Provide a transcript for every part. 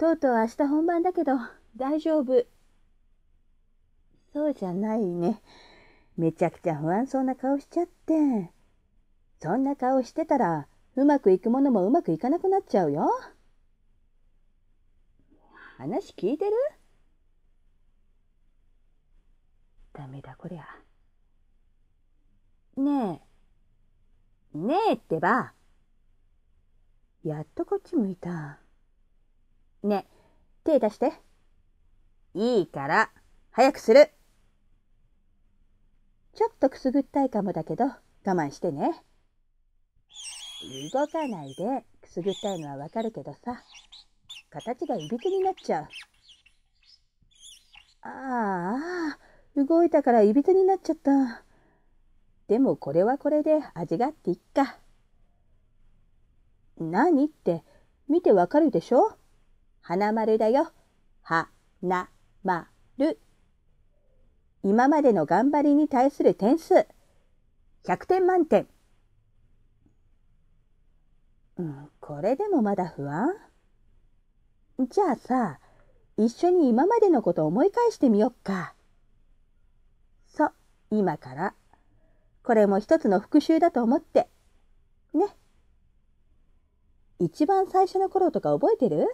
とうとう明日本番だけど、大丈夫。そうじゃないね。めちゃくちゃ不安そうな顔しちゃって。そんな顔してたら、うまくいくものもうまくいかなくなっちゃうよ。話聞いてるダメだこりゃ。ねえ。ねえってば。やっとこっち向いた。ね手出して。いいから、早くする。ちょっとくすぐったいかもだけど、我慢してね。動かないでくすぐったいのはわかるけどさ、形がいびつになっちゃう。ああ、動いたからいびつになっちゃった。でもこれはこれで味があっていっか。何って見てわかるでしょ花丸だよ。は、な、ま、る。今までの頑張りに対する点数。100点満点。うん、これでもまだ不安じゃあさ、一緒に今までのこと思い返してみよっか。そう、今から。これも一つの復習だと思って。ね。一番最初の頃とか覚えてる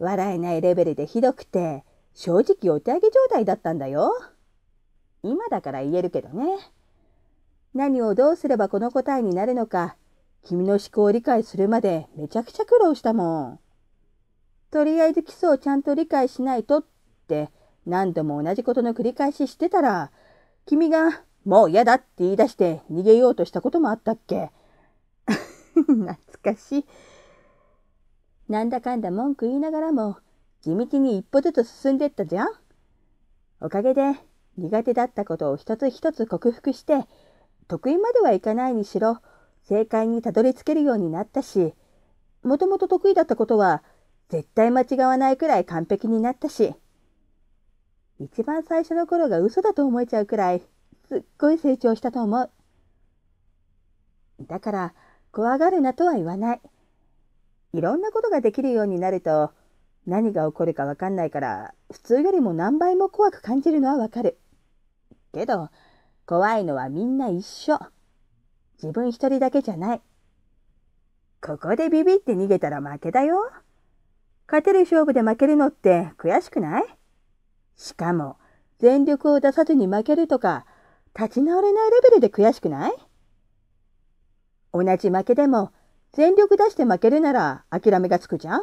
笑えないレベルでひどくて、正直お手上げ状態だったんだよ。今だから言えるけどね。何をどうすればこの答えになるのか、君の思考を理解するまでめちゃくちゃ苦労したもん。とりあえず基礎をちゃんと理解しないとって何度も同じことの繰り返ししてたら、君がもう嫌だって言い出して逃げようとしたこともあったっけ。懐かしい。なんだかんだ文句言いながらも、地道に一歩ずつ進んでったじゃん。おかげで、苦手だったことを一つ一つ克服して、得意まではいかないにしろ、正解にたどり着けるようになったし、もともと得意だったことは、絶対間違わないくらい完璧になったし、一番最初の頃が嘘だと思えちゃうくらい、すっごい成長したと思う。だから、怖がるなとは言わない。いろんなことができるようになると、何が起こるかわかんないから、普通よりも何倍も怖く感じるのはわかる。けど、怖いのはみんな一緒。自分一人だけじゃない。ここでビビって逃げたら負けだよ。勝てる勝負で負けるのって悔しくないしかも、全力を出さずに負けるとか、立ち直れないレベルで悔しくない同じ負けでも全力出して負けるなら諦めがつくじゃん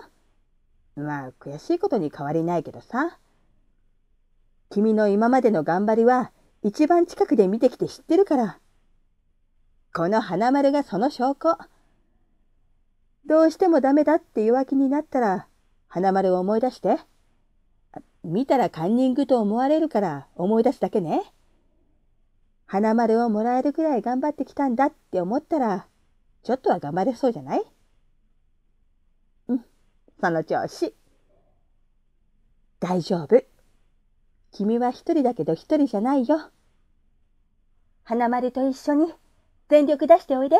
まあ悔しいことに変わりないけどさ。君の今までの頑張りは一番近くで見てきて知ってるから。この花丸がその証拠。どうしてもダメだって弱気になったら花丸を思い出して。見たらカンニングと思われるから思い出すだけね。花丸をもらえるくらい頑張ってきたんだって思ったらちょっとは頑張れそうじゃないうん、その調子。大丈夫。君は一人だけど一人じゃないよ。花丸と一緒に全力出しておいで。